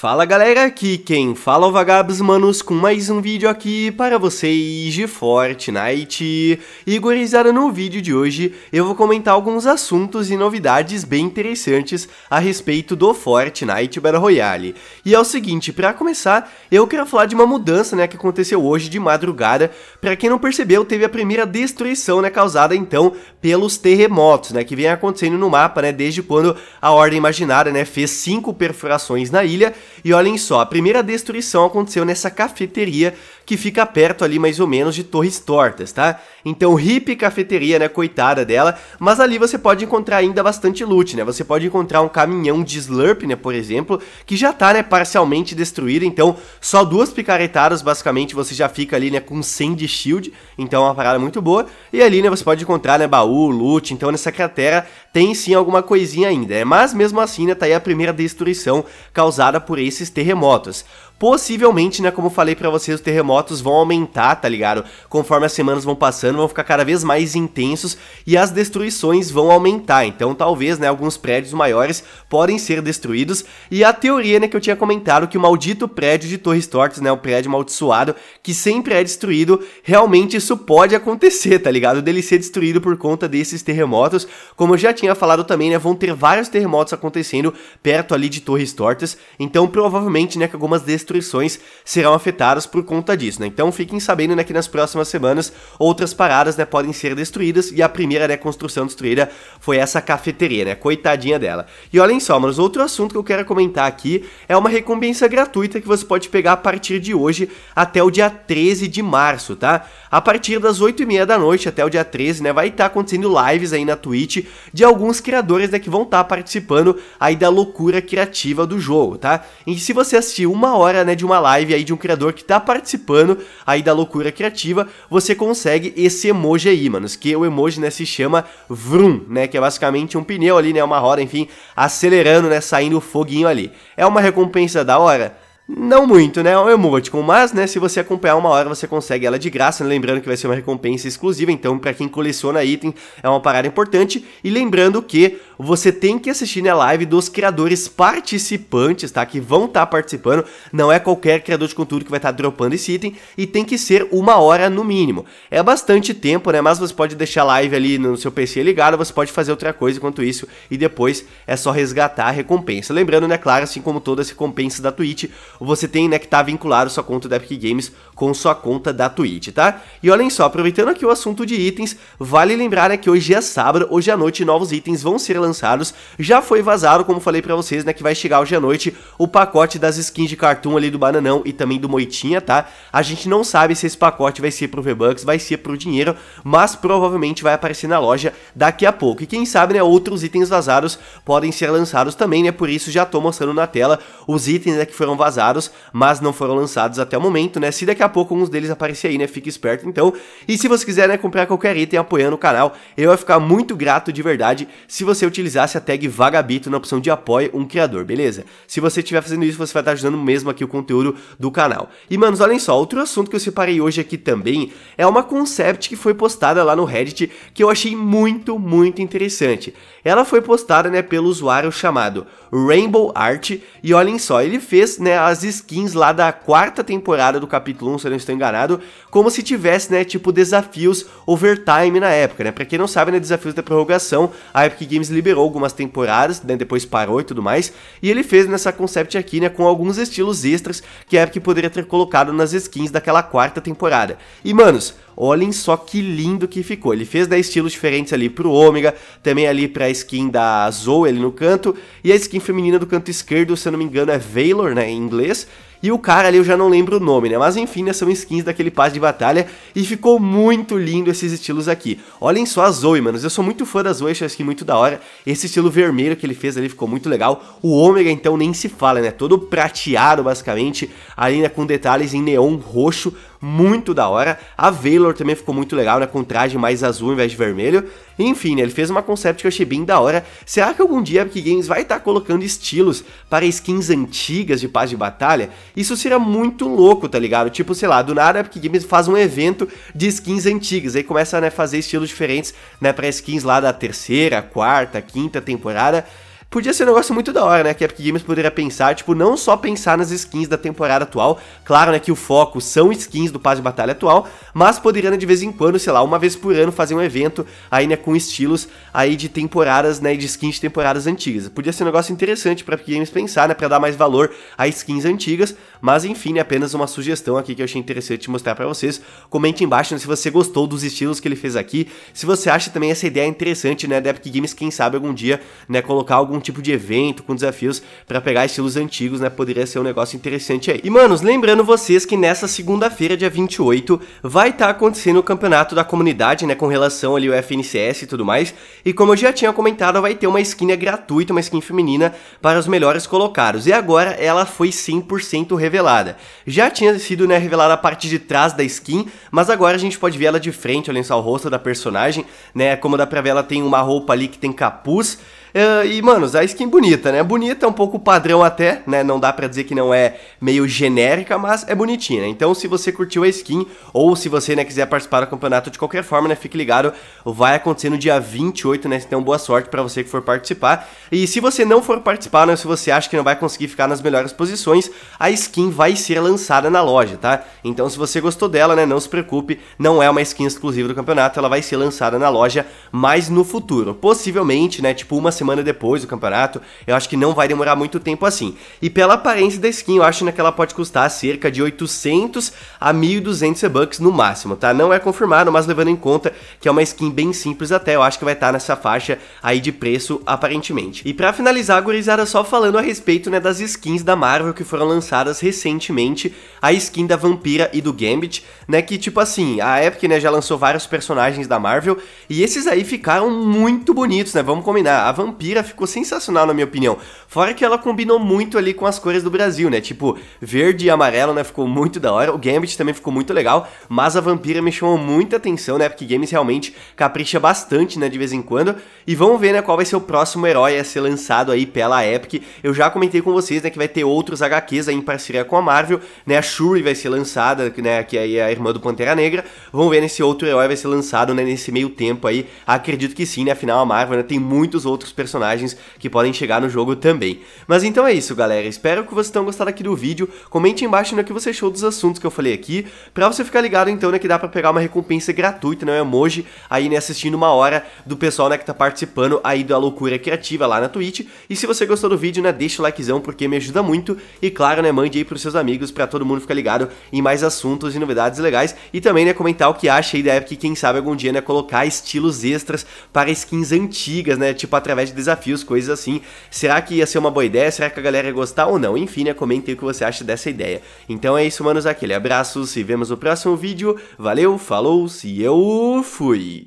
Fala galera, aqui quem fala é o Vagabos Manos com mais um vídeo aqui para vocês de Fortnite. E no vídeo de hoje eu vou comentar alguns assuntos e novidades bem interessantes a respeito do Fortnite Battle Royale. E é o seguinte, para começar, eu quero falar de uma mudança né, que aconteceu hoje de madrugada. Para quem não percebeu, teve a primeira destruição né, causada então pelos terremotos né, que vem acontecendo no mapa né, desde quando a Ordem Imaginária né, fez cinco perfurações na ilha e olhem só, a primeira destruição aconteceu nessa cafeteria que fica perto ali mais ou menos de Torres Tortas, tá? Então, hippie cafeteria, né? Coitada dela. Mas ali você pode encontrar ainda bastante loot, né? Você pode encontrar um caminhão de slurp, né? Por exemplo, que já tá, né? Parcialmente destruído. Então, só duas picaretadas, basicamente, você já fica ali, né? Com 100 de shield. Então, é uma parada muito boa. E ali, né? Você pode encontrar, né? Baú, loot. Então, nessa cratera tem sim alguma coisinha ainda, né? Mas mesmo assim, né? Tá aí a primeira destruição causada por esses terremotos. Possivelmente, né? Como falei para vocês, o terremoto vão aumentar, tá ligado? Conforme as semanas vão passando, vão ficar cada vez mais intensos e as destruições vão aumentar. Então, talvez, né, alguns prédios maiores podem ser destruídos. E a teoria, né, que eu tinha comentado que o maldito prédio de Torres Tortas, né, o prédio amaldiçoado, que sempre é destruído, realmente isso pode acontecer, tá ligado? Dele ser destruído por conta desses terremotos. Como eu já tinha falado também, né, vão ter vários terremotos acontecendo perto ali de Torres Tortas. Então, provavelmente, né, que algumas destruições serão afetadas por conta disso disso, né? Então fiquem sabendo né, que nas próximas semanas outras paradas né, podem ser destruídas e a primeira né, construção destruída foi essa cafeteria, né? Coitadinha dela. E olhem só, mas outro assunto que eu quero comentar aqui é uma recompensa gratuita que você pode pegar a partir de hoje até o dia 13 de março, tá? A partir das 8h30 da noite até o dia 13, né? Vai estar tá acontecendo lives aí na Twitch de alguns criadores né, que vão estar tá participando aí da loucura criativa do jogo, tá? E se você assistir uma hora né, de uma live aí de um criador que tá participando participando aí da loucura criativa, você consegue esse emoji aí, manos, que o emoji, né, se chama Vroom, né, que é basicamente um pneu ali, né, uma roda, enfim, acelerando, né, saindo o foguinho ali. É uma recompensa da hora? Não muito, né? É um emoticon, mas, né, se você acompanhar uma hora, você consegue ela de graça, né? lembrando que vai ser uma recompensa exclusiva, então para quem coleciona item é uma parada importante, e lembrando que você tem que assistir na né, live dos criadores participantes, tá? Que vão estar tá participando. Não é qualquer criador de conteúdo que vai estar tá dropando esse item e tem que ser uma hora no mínimo. É bastante tempo, né? Mas você pode deixar a live ali no seu PC ligado, você pode fazer outra coisa enquanto isso e depois é só resgatar a recompensa. Lembrando, né, claro, assim como toda as da Twitch, você tem, né, que tá vinculado sua conta da Epic Games com sua conta da Twitch, tá? E olhem só, aproveitando aqui o assunto de itens, vale lembrar, né, que hoje é sábado, hoje à noite novos itens vão ser lançados lançados, já foi vazado, como falei para vocês, né, que vai chegar hoje à noite o pacote das skins de cartoon ali do Bananão e também do Moitinha, tá? A gente não sabe se esse pacote vai ser pro V-Bucks, vai ser pro dinheiro, mas provavelmente vai aparecer na loja daqui a pouco. E quem sabe, né, outros itens vazados podem ser lançados também, né, por isso já tô mostrando na tela os itens né, que foram vazados, mas não foram lançados até o momento, né? Se daqui a pouco uns deles aparecer aí, né, fique esperto então. E se você quiser, né, comprar qualquer item apoiando o canal, eu vou ficar muito grato de verdade se você utilizar utilizasse a tag Vagabito na opção de apoio um criador, beleza? Se você estiver fazendo isso, você vai estar ajudando mesmo aqui o conteúdo do canal. E, manos, olhem só, outro assunto que eu separei hoje aqui também é uma concept que foi postada lá no Reddit que eu achei muito, muito interessante. Ela foi postada, né, pelo usuário chamado Rainbow Art, e olhem só, ele fez, né, as skins lá da quarta temporada do capítulo 1, se eu não estou enganado, como se tivesse, né, tipo desafios overtime na época, né? Pra quem não sabe, né, desafios da prorrogação, a Epic Games liberou liberou algumas temporadas, né, depois parou e tudo mais, e ele fez nessa concept aqui, né, com alguns estilos extras que a é que poderia ter colocado nas skins daquela quarta temporada. E, manos, olhem só que lindo que ficou. Ele fez 10 né, estilos diferentes ali pro Ômega, também ali pra skin da Zoe ali no canto, e a skin feminina do canto esquerdo, se eu não me engano, é Valor, né, em inglês, e o cara ali eu já não lembro o nome, né? Mas enfim, né, são skins daquele passe de batalha e ficou muito lindo esses estilos aqui. Olhem só a Zoe, manos. Eu sou muito fã da Zoe, acho que muito da hora. Esse estilo vermelho que ele fez ali ficou muito legal. O Ômega, então, nem se fala, né? Todo prateado, basicamente. Ali, né, com detalhes em neon roxo muito da hora. A Veilor também ficou muito legal, né? Com traje mais azul em vez de vermelho. Enfim, né? ele fez uma concept que eu achei bem da hora. Será que algum dia a Epic Games vai estar tá colocando estilos para skins antigas de paz de batalha? Isso seria muito louco, tá ligado? Tipo, sei lá, do nada a Epic Games faz um evento de skins antigas. Aí começa né, a né, fazer estilos diferentes né, para skins lá da terceira, quarta, quinta temporada podia ser um negócio muito da hora, né? Que a Epic Games poderia pensar, tipo, não só pensar nas skins da temporada atual, claro, né, que o foco são skins do passe de batalha atual, mas poderia, né, de vez em quando, sei lá, uma vez por ano fazer um evento aí, né, com estilos aí de temporadas, né, de skins de temporadas antigas. Podia ser um negócio interessante pra Epic Games pensar, né, pra dar mais valor a skins antigas, mas enfim, né, apenas uma sugestão aqui que eu achei interessante mostrar pra vocês. Comente embaixo né, se você gostou dos estilos que ele fez aqui, se você acha também essa ideia interessante, né, da Epic Games, quem sabe algum dia, né, colocar algum algum tipo de evento com desafios para pegar estilos antigos, né? Poderia ser um negócio interessante aí. E, manos, lembrando vocês que nessa segunda-feira, dia 28, vai estar tá acontecendo o campeonato da comunidade, né? Com relação ali ao FNCS e tudo mais. E como eu já tinha comentado, vai ter uma skin é gratuita, uma skin feminina para os melhores colocados. E agora ela foi 100% revelada. Já tinha sido, né, revelada a parte de trás da skin, mas agora a gente pode ver ela de frente, olha só o rosto da personagem, né? Como dá pra ver, ela tem uma roupa ali que tem capuz. Ah, e, mano, a skin bonita, né? Bonita, é um pouco padrão até, né? Não dá pra dizer que não é meio genérica, mas é bonitinha, né? Então, se você curtiu a skin, ou se você, né, quiser participar do campeonato de qualquer forma, né? Fique ligado, vai acontecer no dia 28, né? Então, boa sorte para você que for participar. E se você não for participar, né? Se você acha que não vai conseguir ficar nas melhores posições, a skin vai ser lançada na loja, tá? Então, se você gostou dela, né? Não se preocupe, não é uma skin exclusiva do campeonato, ela vai ser lançada na loja, mais no futuro. Possivelmente, né? Tipo, uma semana semana depois do campeonato, eu acho que não vai demorar muito tempo assim. E pela aparência da skin, eu acho né, que ela pode custar cerca de 800 a 1.200 bucks no máximo, tá? Não é confirmado, mas levando em conta que é uma skin bem simples até, eu acho que vai estar tá nessa faixa aí de preço, aparentemente. E para finalizar, gurizada, só falando a respeito, né, das skins da Marvel que foram lançadas recentemente, a skin da Vampira e do Gambit, né, que tipo assim, a Epic, né, já lançou vários personagens da Marvel, e esses aí ficaram muito bonitos, né, vamos combinar, a Vampira Vampira ficou sensacional, na minha opinião. Fora que ela combinou muito ali com as cores do Brasil, né? Tipo, verde e amarelo, né? Ficou muito da hora. O Gambit também ficou muito legal, mas a Vampira me chamou muita atenção, né? Porque Games realmente capricha bastante, né? De vez em quando. E vamos ver, né? Qual vai ser o próximo herói a ser lançado aí pela Epic. Eu já comentei com vocês, né? Que vai ter outros HQs aí em parceria com a Marvel, né? A Shuri vai ser lançada, né? Que aí é a irmã do Pantera Negra. Vamos ver, nesse né? outro herói vai ser lançado, né? Nesse meio tempo aí. Acredito que sim, né? Afinal, a Marvel né, tem muitos outros personagens que podem chegar no jogo também. Mas então é isso, galera. Espero que vocês tenham gostado aqui do vídeo. Comente embaixo no que você achou dos assuntos que eu falei aqui, pra você ficar ligado então, né, que dá pra pegar uma recompensa gratuita, né, um emoji, aí, né, assistindo uma hora do pessoal, né, que tá participando aí da loucura criativa lá na Twitch. E se você gostou do vídeo, né, deixa o likezão porque me ajuda muito. E claro, né, mande aí pros seus amigos pra todo mundo ficar ligado em mais assuntos e novidades legais. E também, né, comentar o que acha aí da Epic, quem sabe algum dia, né, colocar estilos extras para skins antigas, né, tipo através de desafios, coisas assim. Será que ia ser uma boa ideia? Será que a galera ia gostar ou não? Enfim, né? Comentem o que você acha dessa ideia. Então é isso, manos. Aquele abraço, se vemos no próximo vídeo. Valeu, falou, se eu fui!